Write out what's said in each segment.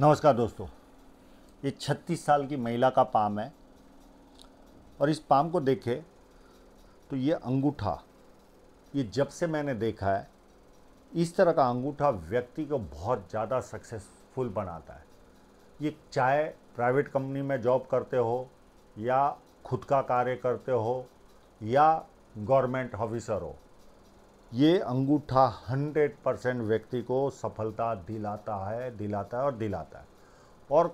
नमस्कार दोस्तों ये 36 साल की महिला का पाम है और इस पाम को देखे तो ये अंगूठा ये जब से मैंने देखा है इस तरह का अंगूठा व्यक्ति को बहुत ज़्यादा सक्सेसफुल बनाता है ये चाहे प्राइवेट कंपनी में जॉब करते हो या खुद का कार्य करते हो या गवर्नमेंट ऑफिसर हो ये अंगूठा 100 परसेंट व्यक्ति को सफलता दिलाता है दिलाता है और दिलाता है और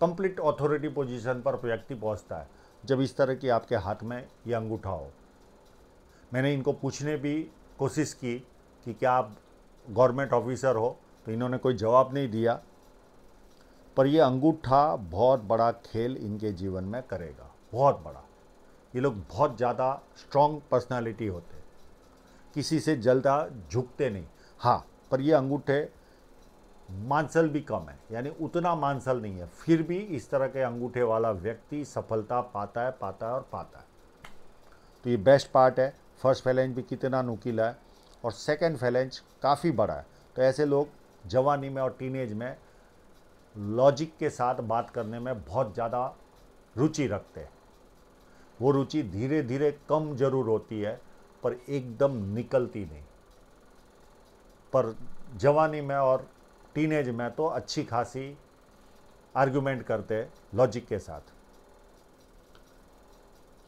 कंप्लीट ऑथोरिटी पोजीशन पर व्यक्ति पहुंचता है जब इस तरह की आपके हाथ में ये अंगूठा हो मैंने इनको पूछने भी कोशिश की कि क्या आप गवर्नमेंट ऑफिसर हो तो इन्होंने कोई जवाब नहीं दिया पर यह अंगूठा बहुत बड़ा खेल इनके जीवन में करेगा बहुत बड़ा ये लोग बहुत ज़्यादा स्ट्रॉन्ग पर्सनैलिटी होते किसी से जलता झुकते नहीं हाँ पर ये अंगूठे मांसल भी कम है यानी उतना मांसल नहीं है फिर भी इस तरह के अंगूठे वाला व्यक्ति सफलता पाता है पाता है और पाता है तो ये बेस्ट पार्ट है फर्स्ट फैलेंज भी कितना नुकीला है और सेकेंड फैलेंज काफ़ी बड़ा है तो ऐसे लोग जवानी में और टीनेज में लॉजिक के साथ बात करने में बहुत ज़्यादा रुचि रखते हैं वो रुचि धीरे धीरे कम जरूर होती है पर एकदम निकलती नहीं पर जवानी में और टीनेज में तो अच्छी खासी आर्ग्यूमेंट करते लॉजिक के साथ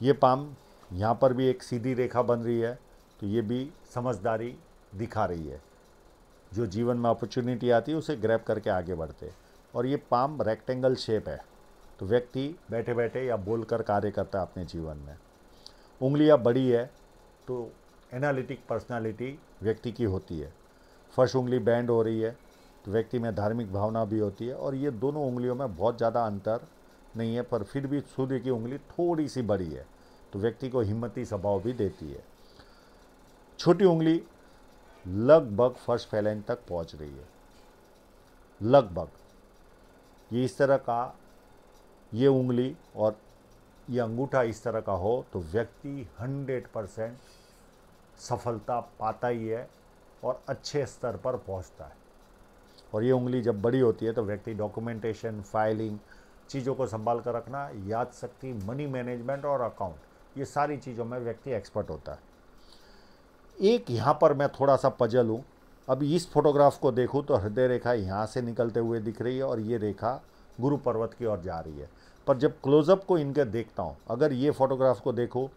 ये पाम यहाँ पर भी एक सीधी रेखा बन रही है तो ये भी समझदारी दिखा रही है जो जीवन में अपॉर्चुनिटी आती है उसे ग्रैप करके आगे बढ़ते और ये पाम रेक्टेंगल शेप है तो व्यक्ति बैठे बैठे या बोलकर कार्य करता है अपने जीवन में उंगलियाँ बड़ी है तो एनालिटिक पर्सनालिटी व्यक्ति की होती है फर्स्ट उंगली बैंड हो रही है तो व्यक्ति में धार्मिक भावना भी होती है और ये दोनों उंगलियों में बहुत ज़्यादा अंतर नहीं है पर फिर भी सूर्य की उंगली थोड़ी सी बड़ी है तो व्यक्ति को हिम्मती स्वभाव भी देती है छोटी उंगली लगभग फर्स्ट फैलाइन तक पहुंच रही है लगभग ये इस तरह का ये उंगली और ये अंगूठा इस तरह का हो तो व्यक्ति हंड्रेड परसेंट सफलता पाता ही है और अच्छे स्तर पर पहुंचता है और ये उंगली जब बड़ी होती है तो व्यक्ति डॉक्यूमेंटेशन फाइलिंग चीज़ों को संभाल कर रखना याद शक्ति मनी मैनेजमेंट और अकाउंट ये सारी चीज़ों में व्यक्ति एक्सपर्ट होता है एक यहाँ पर मैं थोड़ा सा पजल हूँ अब इस फोटोग्राफ को देखूँ तो हृदय रेखा यहाँ से निकलते हुए दिख रही है और ये रेखा गुरु पर्वत की ओर जा रही है पर जब क्लोजअप को इनके देखता हूँ अगर ये फोटोग्राफ को देखूँ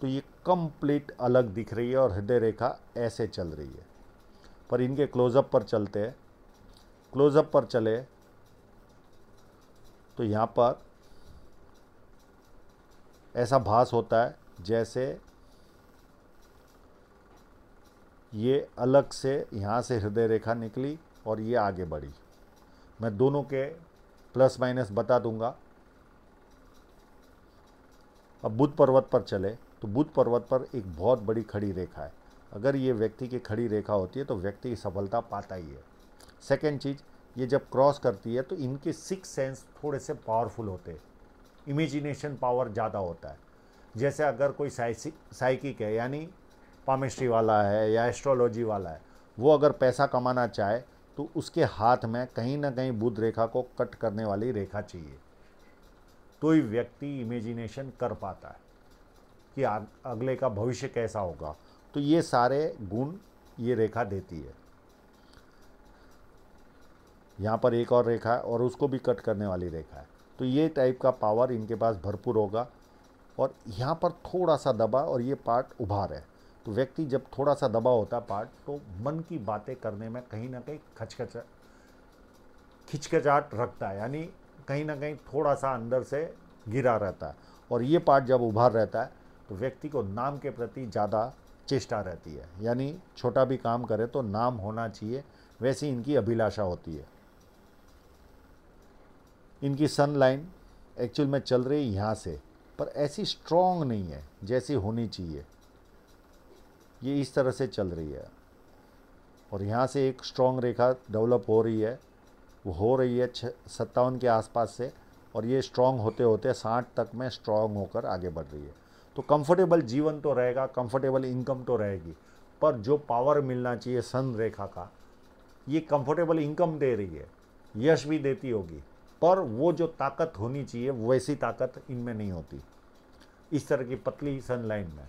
तो ये कंप्लीट अलग दिख रही है और हृदय रेखा ऐसे चल रही है पर इनके क्लोजअप पर चलते हैं क्लोजअप पर चले तो यहाँ पर ऐसा भास होता है जैसे ये अलग से यहाँ से हृदय रेखा निकली और ये आगे बढ़ी मैं दोनों के प्लस माइनस बता दूंगा अब बुध पर्वत पर चले तो बुद्ध पर्वत पर एक बहुत बड़ी खड़ी रेखा है अगर ये व्यक्ति की खड़ी रेखा होती है तो व्यक्ति की सफलता पाता ही है सेकेंड चीज़ ये जब क्रॉस करती है तो इनके सिक्स सेंस थोड़े से पावरफुल होते हैं इमेजिनेशन पावर ज़्यादा होता है जैसे अगर कोई साइकिक है यानी पामिस्ट्री वाला है या एस्ट्रोलॉजी वाला है वो अगर पैसा कमाना चाहे तो उसके हाथ में कहीं ना कहीं बुद्ध रेखा को कट करने वाली रेखा चाहिए तो ही व्यक्ति इमेजिनेशन कर पाता है कि अगले का भविष्य कैसा होगा तो ये सारे गुण ये रेखा देती है यहाँ पर एक और रेखा है और उसको भी कट करने वाली रेखा है तो ये टाइप का पावर इनके पास भरपूर होगा और यहाँ पर थोड़ा सा दबा और ये पार्ट उभार है तो व्यक्ति जब थोड़ा सा दबा होता पार्ट तो मन की बातें करने में कहीं ना कहीं खचखच खिचखचाट रखता है यानी कहीं ना कहीं थोड़ा सा अंदर से गिरा रहता है और ये पार्ट जब उभार रहता है तो व्यक्ति को नाम के प्रति ज़्यादा चेष्टा रहती है यानी छोटा भी काम करे तो नाम होना चाहिए वैसी इनकी अभिलाषा होती है इनकी सन लाइन एक्चुअल में चल रही यहाँ से पर ऐसी स्ट्रॉन्ग नहीं है जैसी होनी चाहिए ये इस तरह से चल रही है और यहाँ से एक स्ट्रॉन्ग रेखा डेवलप हो रही है वो हो रही है सत्तावन के आसपास से और ये स्ट्रॉन्ग होते होते साठ तक में स्ट्रॉन्ग होकर आगे बढ़ रही है तो कंफर्टेबल जीवन तो रहेगा कंफर्टेबल इनकम तो रहेगी पर जो पावर मिलना चाहिए सन रेखा का ये कंफर्टेबल इनकम दे रही है यश भी देती होगी पर वो जो ताकत होनी चाहिए वैसी ताकत इनमें नहीं होती इस तरह की पतली सन लाइन में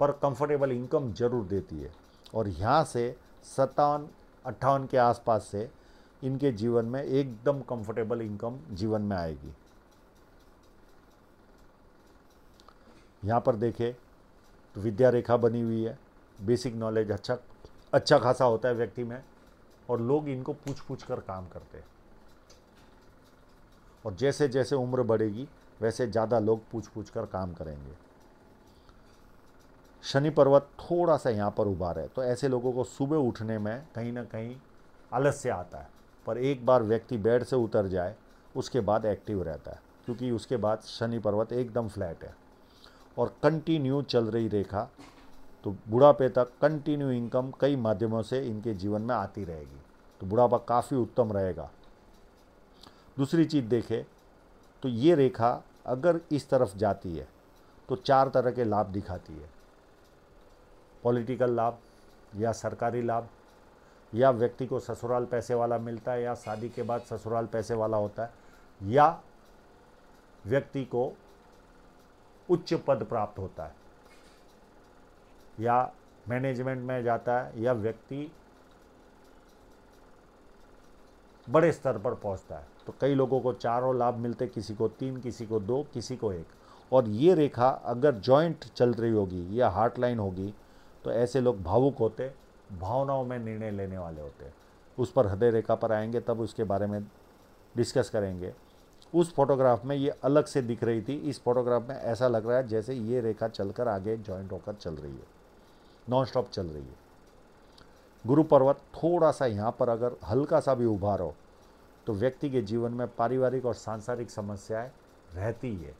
पर कंफर्टेबल इनकम जरूर देती है और यहाँ से सत्तावन अट्ठावन के आसपास से इनके जीवन में एकदम कंफर्टेबल इनकम जीवन में आएगी यहाँ पर देखें तो विद्या रेखा बनी हुई है बेसिक नॉलेज अच्छा अच्छा खासा होता है व्यक्ति में और लोग इनको पूछ पूछ कर काम करते हैं और जैसे जैसे उम्र बढ़ेगी वैसे ज़्यादा लोग पूछ पूछ कर काम करेंगे शनि पर्वत थोड़ा सा यहाँ पर उभार है तो ऐसे लोगों को सुबह उठने में कहीं ना कहीं आलस्य आता है पर एक बार व्यक्ति बेड से उतर जाए उसके बाद एक्टिव रहता है क्योंकि उसके बाद शनि पर्वत एकदम फ्लैट है और कंटिन्यू चल रही रेखा तो बुढ़ापे तक कंटिन्यू इनकम कई माध्यमों से इनके जीवन में आती रहेगी तो बुढ़ापा काफ़ी उत्तम रहेगा दूसरी चीज़ देखें तो ये रेखा अगर इस तरफ जाती है तो चार तरह के लाभ दिखाती है पॉलिटिकल लाभ या सरकारी लाभ या व्यक्ति को ससुराल पैसे वाला मिलता है या शादी के बाद ससुराल पैसे वाला होता है या व्यक्ति को उच्च पद प्राप्त होता है या मैनेजमेंट में जाता है या व्यक्ति बड़े स्तर पर पहुंचता है तो कई लोगों को चारों लाभ मिलते किसी को तीन किसी को दो किसी को एक और ये रेखा अगर जॉइंट चल रही होगी या हार्ट लाइन होगी तो ऐसे लोग भावुक होते भावनाओं में निर्णय लेने वाले होते उस पर हृदय रेखा पर आएंगे तब उसके बारे में डिस्कस करेंगे उस फोटोग्राफ में ये अलग से दिख रही थी इस फोटोग्राफ में ऐसा लग रहा है जैसे ये रेखा चलकर आगे जॉइंट होकर चल रही है नॉन स्टॉप चल रही है गुरु पर्वत थोड़ा सा यहाँ पर अगर हल्का सा भी उभार हो तो व्यक्ति के जीवन में पारिवारिक और सांसारिक समस्याएं रहती है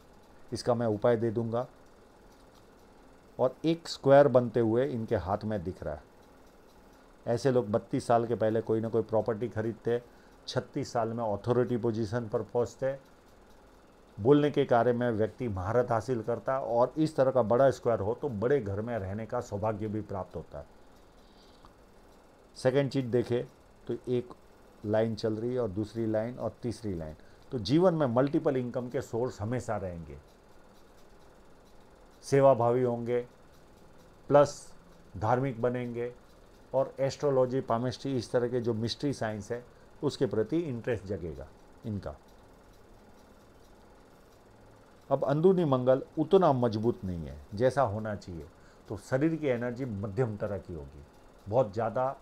इसका मैं उपाय दे दूंगा और एक स्क्वायर बनते हुए इनके हाथ में दिख रहा है ऐसे लोग बत्तीस साल के पहले कोई ना कोई प्रॉपर्टी खरीदते छत्तीस साल में अथॉरिटी पोजीशन पर पहुंचते बोलने के कार्य में व्यक्ति महारत हासिल करता और इस तरह का बड़ा स्क्वायर हो तो बड़े घर में रहने का सौभाग्य भी प्राप्त होता है सेकेंड चीज देखे तो एक लाइन चल रही है और दूसरी लाइन और तीसरी लाइन तो जीवन में मल्टीपल इनकम के सोर्स हमेशा रहेंगे सेवाभावी होंगे प्लस धार्मिक बनेंगे और एस्ट्रोलॉजी पामेस्ट्री इस तरह के जो मिस्ट्री साइंस है उसके प्रति इंटरेस्ट जगेगा इनका अब अंदरूनी मंगल उतना मजबूत नहीं है जैसा होना चाहिए तो शरीर की एनर्जी मध्यम तरह की होगी बहुत ज़्यादा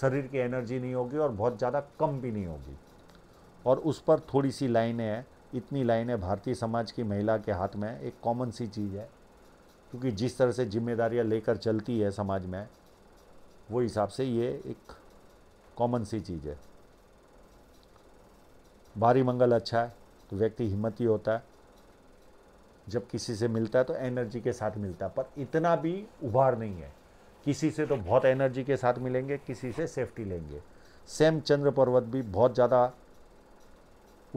शरीर की एनर्जी नहीं होगी और बहुत ज़्यादा कम भी नहीं होगी और उस पर थोड़ी सी लाइनें हैं इतनी लाइनें भारतीय समाज की महिला के हाथ में एक कॉमन सी चीज़ है क्योंकि जिस तरह से जिम्मेदारियां लेकर चलती है समाज में वो हिसाब से ये एक कॉमन सी चीज़ है भारी मंगल अच्छा है तो व्यक्ति हिम्मती होता है जब किसी से मिलता है तो एनर्जी के साथ मिलता है पर इतना भी उभार नहीं है किसी से तो बहुत एनर्जी के साथ मिलेंगे किसी से सेफ्टी लेंगे सेम चंद्र पर्वत भी बहुत ज़्यादा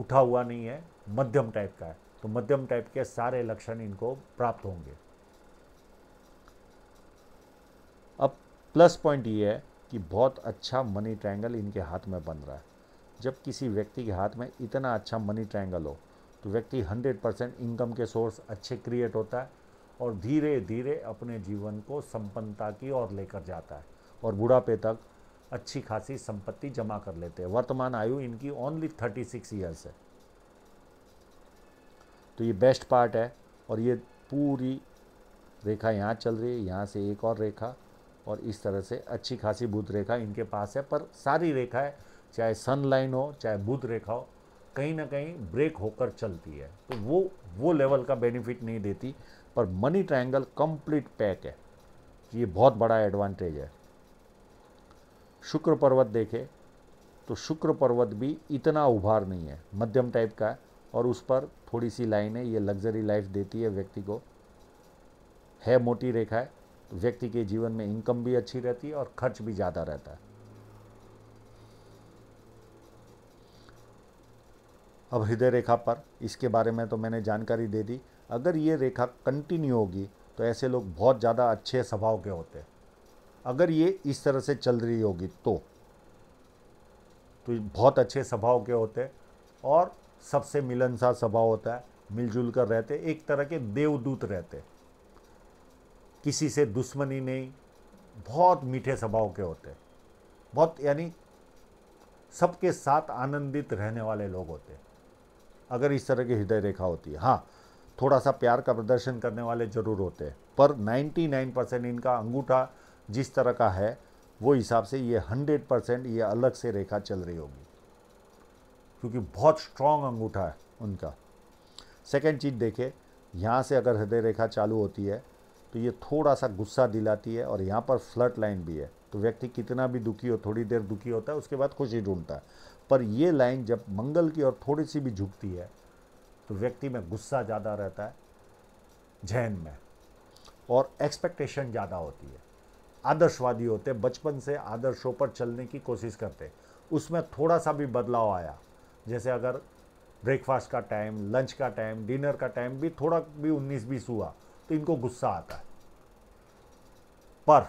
उठा हुआ नहीं है मध्यम टाइप का है तो मध्यम टाइप के सारे लक्षण इनको प्राप्त होंगे अब प्लस पॉइंट ये है कि बहुत अच्छा मनी ट्रायंगल इनके हाथ में बन रहा है जब किसी व्यक्ति के हाथ में इतना अच्छा मनी ट्रायंगल हो तो व्यक्ति 100 परसेंट इनकम के सोर्स अच्छे क्रिएट होता है और धीरे धीरे अपने जीवन को संपन्नता की ओर लेकर जाता है और बुढ़ापे तक अच्छी खासी संपत्ति जमा कर लेते हैं वर्तमान आयु इनकी ओनली थर्टी सिक्स ईयर्स है तो ये बेस्ट पार्ट है और ये पूरी रेखा यहाँ चल रही है यहाँ से एक और रेखा और इस तरह से अच्छी खासी बुद्ध रेखा इनके पास है पर सारी रेखाएं चाहे सन लाइन हो चाहे बुध रेखा हो कहीं ना कहीं ब्रेक होकर चलती है तो वो वो लेवल का बेनिफिट नहीं देती पर मनी ट्रायंगल कंप्लीट पैक है ये बहुत बड़ा एडवांटेज है शुक्र पर्वत देखें तो शुक्र पर्वत भी इतना उभार नहीं है मध्यम टाइप का है और उस पर थोड़ी सी है ये लग्जरी लाइफ देती है व्यक्ति को है मोटी रेखा है तो व्यक्ति के जीवन में इनकम भी अच्छी रहती है और खर्च भी ज़्यादा रहता है अब हृदय रेखा पर इसके बारे में तो मैंने जानकारी दे दी अगर ये रेखा कंटिन्यू होगी तो ऐसे लोग बहुत ज़्यादा अच्छे स्वभाव के होते अगर ये इस तरह से चल रही होगी तो तो बहुत अच्छे स्वभाव के होते और सबसे मिलनसार स्वभाव होता है मिलजुल कर रहते एक तरह के देवदूत रहते किसी से दुश्मनी नहीं बहुत मीठे स्वभाव के होते बहुत यानी सबके साथ आनंदित रहने वाले लोग होते अगर इस तरह की हृदय रेखा होती है हाँ थोड़ा सा प्यार का प्रदर्शन करने वाले ज़रूर होते हैं पर 99 परसेंट इनका अंगूठा जिस तरह का है वो हिसाब से ये 100 परसेंट ये अलग से रेखा चल रही होगी क्योंकि बहुत स्ट्रांग अंगूठा है उनका सेकेंड चीज़ देखे यहाँ से अगर हृदय रेखा चालू होती है तो ये थोड़ा सा गुस्सा दिलाती है और यहाँ पर फ्लट लाइन भी है तो व्यक्ति कितना भी दुखी हो थोड़ी देर दुखी होता है उसके बाद खुशी ढूंढता है पर ये लाइन जब मंगल की ओर थोड़ी सी भी झुकती है तो व्यक्ति में गुस्सा ज़्यादा रहता है जहन में और एक्सपेक्टेशन ज़्यादा होती है आदर्शवादी होते बचपन से आदर्शों पर चलने की कोशिश करते उसमें थोड़ा सा भी बदलाव आया जैसे अगर ब्रेकफास्ट का टाइम लंच का टाइम डिनर का टाइम भी थोड़ा भी उन्नीस बीस हुआ तो इनको गुस्सा आता है पर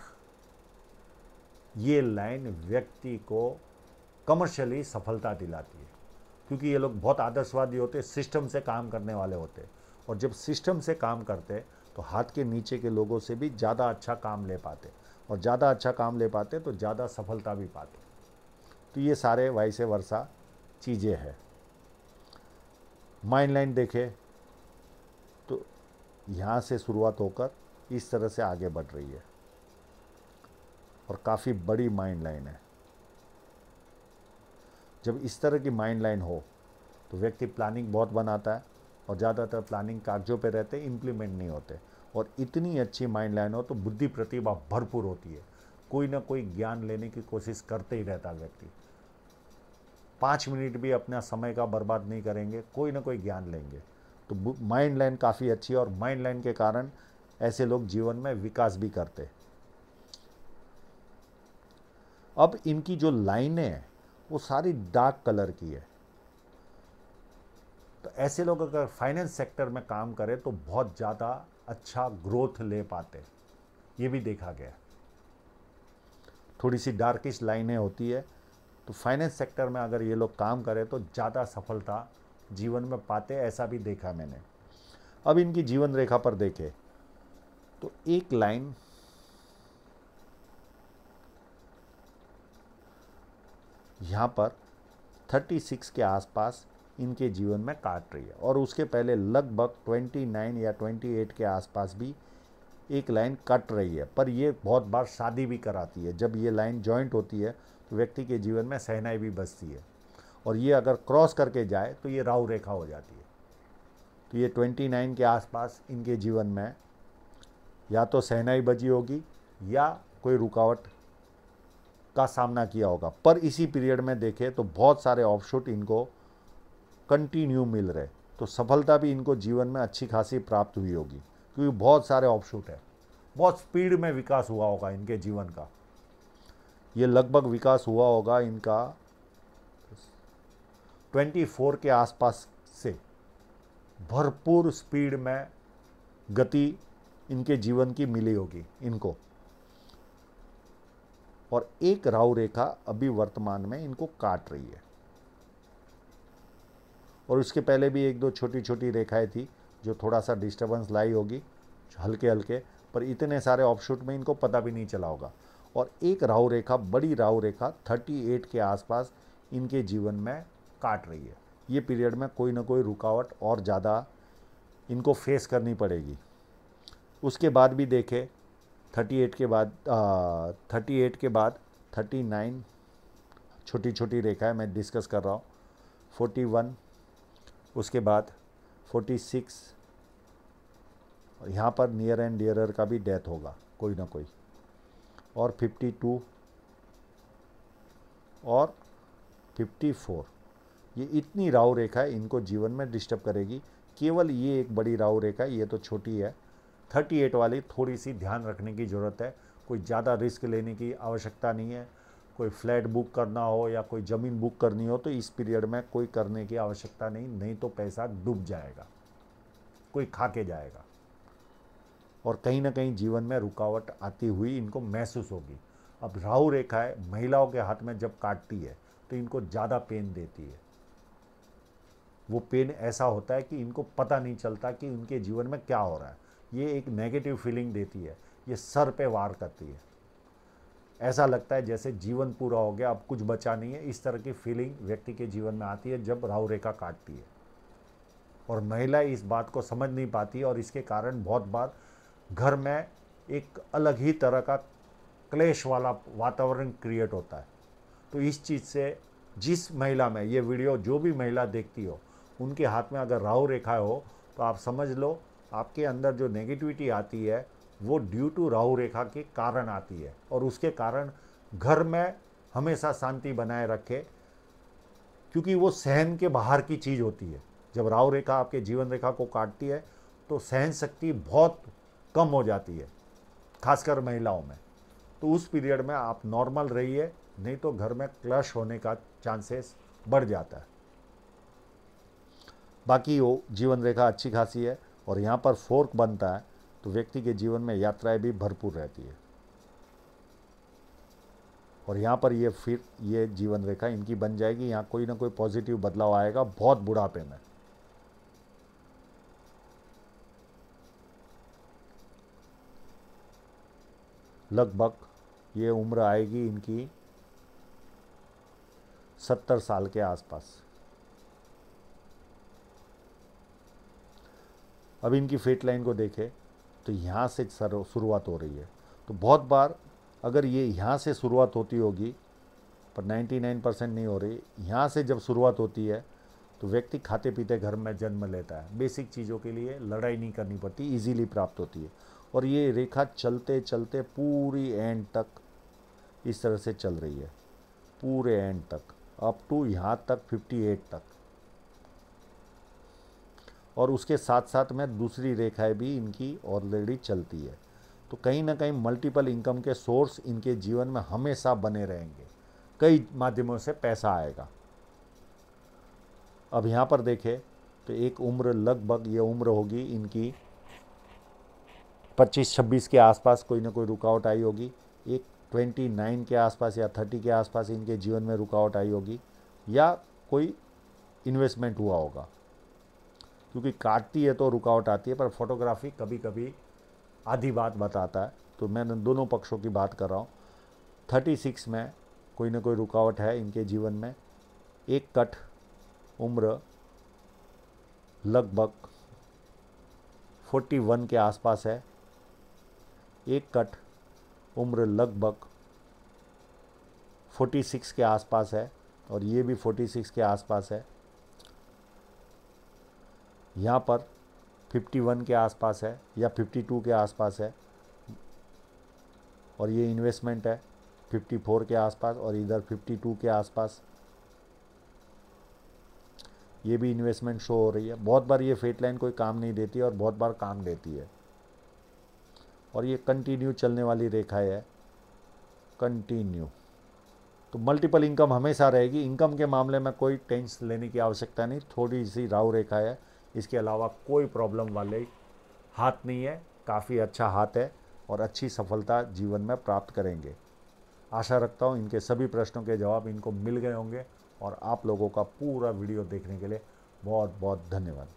ये लाइन व्यक्ति को कमर्शियली सफलता दिलाती है क्योंकि ये लोग बहुत आदर्शवादी होते सिस्टम से काम करने वाले होते और जब सिस्टम से काम करते तो हाथ के नीचे के लोगों से भी ज़्यादा अच्छा काम ले पाते और ज़्यादा अच्छा काम ले पाते तो ज़्यादा सफलता भी पाते तो ये सारे वैसे वर्षा चीज़ें हैं माइंड लाइन देखें यहाँ से शुरुआत होकर इस तरह से आगे बढ़ रही है और काफ़ी बड़ी माइंड लाइन है जब इस तरह की माइंड लाइन हो तो व्यक्ति प्लानिंग बहुत बनाता है और ज़्यादातर प्लानिंग कागजों पे रहते इम्प्लीमेंट नहीं होते और इतनी अच्छी माइंड लाइन हो तो बुद्धि प्रतिभा भरपूर होती है कोई ना कोई ज्ञान लेने की कोशिश करते ही रहता व्यक्ति पाँच मिनट भी अपना समय का बर्बाद नहीं करेंगे कोई ना कोई ज्ञान लेंगे तो माइंड लाइन काफ़ी अच्छी है और माइंड लाइन के कारण ऐसे लोग जीवन में विकास भी करते अब इनकी जो लाइनें हैं वो सारी डार्क कलर की है तो ऐसे लोग अगर फाइनेंस सेक्टर में काम करें तो बहुत ज़्यादा अच्छा ग्रोथ ले पाते ये भी देखा गया थोड़ी सी डार्किश लाइनें होती है तो फाइनेंस सेक्टर में अगर ये लोग काम करें तो ज़्यादा सफलता जीवन में पाते ऐसा भी देखा मैंने अब इनकी जीवन रेखा पर देखे तो एक लाइन यहाँ पर 36 के आसपास इनके जीवन में काट रही है और उसके पहले लगभग 29 या 28 के आसपास भी एक लाइन कट रही है पर यह बहुत बार शादी भी कराती है जब ये लाइन जॉइंट होती है तो व्यक्ति के जीवन में सहनाई भी बचती है और ये अगर क्रॉस करके जाए तो ये राहु रेखा हो जाती है तो ये ट्वेंटी नाइन के आसपास इनके जीवन में या तो सहनाई बजी होगी या कोई रुकावट का सामना किया होगा पर इसी पीरियड में देखें तो बहुत सारे ऑफशूट इनको कंटिन्यू मिल रहे तो सफलता भी इनको जीवन में अच्छी खासी प्राप्त हुई होगी क्योंकि बहुत सारे ऑफशूट हैं बहुत स्पीड में विकास हुआ होगा इनके जीवन का ये लगभग विकास हुआ होगा इनका 24 के आसपास से भरपूर स्पीड में गति इनके जीवन की मिली होगी इनको और एक राव रेखा अभी वर्तमान में इनको काट रही है और उसके पहले भी एक दो छोटी छोटी रेखाएं थी जो थोड़ा सा डिस्टर्बेंस लाई होगी हल्के हल्के पर इतने सारे ऑफशूट में इनको पता भी नहीं चला होगा और एक राहु रेखा बड़ी राहु रेखा 38 के आसपास इनके जीवन में काट रही है ये पीरियड में कोई ना कोई रुकावट और ज़्यादा इनको फेस करनी पड़ेगी उसके बाद भी देखे एट के बाद थर्टी एट के बाद थर्टी नाइन छोटी छोटी रेखाएं मैं डिस्कस कर रहा हूँ फोर्टी वन उसके बाद सिक्स यहाँ पर नियर एंड डियरर का भी डेथ होगा कोई ना कोई और फिफ्टी टू और फिफ्टी फोर ये इतनी राव रेखा इनको जीवन में डिस्टर्ब करेगी केवल ये एक बड़ी राव रेखा ये तो छोटी है थर्टी एट वाली थोड़ी सी ध्यान रखने की ज़रूरत है कोई ज़्यादा रिस्क लेने की आवश्यकता नहीं है कोई फ्लैट बुक करना हो या कोई ज़मीन बुक करनी हो तो इस पीरियड में कोई करने की आवश्यकता नहीं नहीं तो पैसा डूब जाएगा कोई खा के जाएगा और कहीं ना कहीं जीवन में रुकावट आती हुई इनको महसूस होगी अब राहु रेखा है महिलाओं के हाथ में जब काटती है तो इनको ज़्यादा पेन देती है वो पेन ऐसा होता है कि इनको पता नहीं चलता कि उनके जीवन में क्या हो रहा है ये एक नेगेटिव फीलिंग देती है ये सर पे वार करती है ऐसा लगता है जैसे जीवन पूरा हो गया अब कुछ बचा नहीं है इस तरह की फीलिंग व्यक्ति के जीवन में आती है जब राहु रेखा काटती है और महिला इस बात को समझ नहीं पाती और इसके कारण बहुत बार घर में एक अलग ही तरह का क्लेश वाला वातावरण क्रिएट होता है तो इस चीज़ से जिस महिला में ये वीडियो जो भी महिला देखती हो उनके हाथ में अगर राहु रेखा हो तो आप समझ लो आपके अंदर जो नेगेटिविटी आती है वो ड्यू टू राहु रेखा के कारण आती है और उसके कारण घर में हमेशा शांति बनाए रखे क्योंकि वो सहन के बाहर की चीज़ होती है जब राहु रेखा आपके जीवन रेखा को काटती है तो सहन शक्ति बहुत कम हो जाती है खासकर महिलाओं में तो उस पीरियड में आप नॉर्मल रहिए नहीं तो घर में क्लश होने का चांसेस बढ़ जाता है बाकी वो जीवन रेखा अच्छी खासी है और यहाँ पर फोर्क बनता है तो व्यक्ति के जीवन में यात्राएं भी भरपूर रहती है और यहाँ पर ये फिर ये जीवन रेखा इनकी बन जाएगी यहाँ कोई ना कोई पॉजिटिव बदलाव आएगा बहुत बुढ़ापे में लगभग ये उम्र आएगी इनकी सत्तर साल के आसपास अब इनकी फेट लाइन को देखें तो यहाँ से शुरुआत हो रही है तो बहुत बार अगर ये यहाँ से शुरुआत होती होगी पर 99 परसेंट नहीं हो रही यहाँ से जब शुरुआत होती है तो व्यक्ति खाते पीते घर में जन्म लेता है बेसिक चीज़ों के लिए लड़ाई नहीं करनी पड़ती इजीली प्राप्त होती है और ये रेखा चलते चलते पूरी एंड तक इस तरह से चल रही है पूरे एंड तक अप टू यहाँ तक 58 तक और उसके साथ साथ में दूसरी रेखाएं भी इनकी ऑलरेडी चलती है तो कहीं ना कहीं मल्टीपल इनकम के सोर्स इनके जीवन में हमेशा बने रहेंगे कई माध्यमों से पैसा आएगा अब यहाँ पर देखें तो एक उम्र लगभग ये उम्र होगी इनकी 25-26 के आसपास कोई ना कोई रुकावट आई होगी एक 29 के आसपास या 30 के आसपास इनके जीवन में रुकावट आई होगी या कोई इन्वेस्टमेंट हुआ होगा क्योंकि काटती है तो रुकावट आती है पर फोटोग्राफी कभी कभी आधी बात बताता है तो मैं दोनों पक्षों की बात कर रहा हूँ थर्टी सिक्स में कोई ना कोई रुकावट है इनके जीवन में एक कट उम्र लगभग फोर्टी वन के आसपास है एक कट उम्र लगभग फोर्टी सिक्स के आसपास है और ये भी फोर्टी सिक्स के आसपास है यहाँ पर 51 के आसपास है या 52 के आसपास है और ये इन्वेस्टमेंट है 54 के आसपास और इधर 52 के आसपास ये भी इन्वेस्टमेंट शो हो रही है बहुत बार ये फेट लाइन कोई काम नहीं देती है और बहुत बार काम देती है और ये कंटिन्यू चलने वाली रेखा है कंटिन्यू तो मल्टीपल इनकम हमेशा रहेगी इनकम के मामले में कोई टेंस लेने की आवश्यकता नहीं थोड़ी सी राव रेखा है इसके अलावा कोई प्रॉब्लम वाले हाथ नहीं है काफ़ी अच्छा हाथ है और अच्छी सफलता जीवन में प्राप्त करेंगे आशा रखता हूँ इनके सभी प्रश्नों के जवाब इनको मिल गए होंगे और आप लोगों का पूरा वीडियो देखने के लिए बहुत बहुत धन्यवाद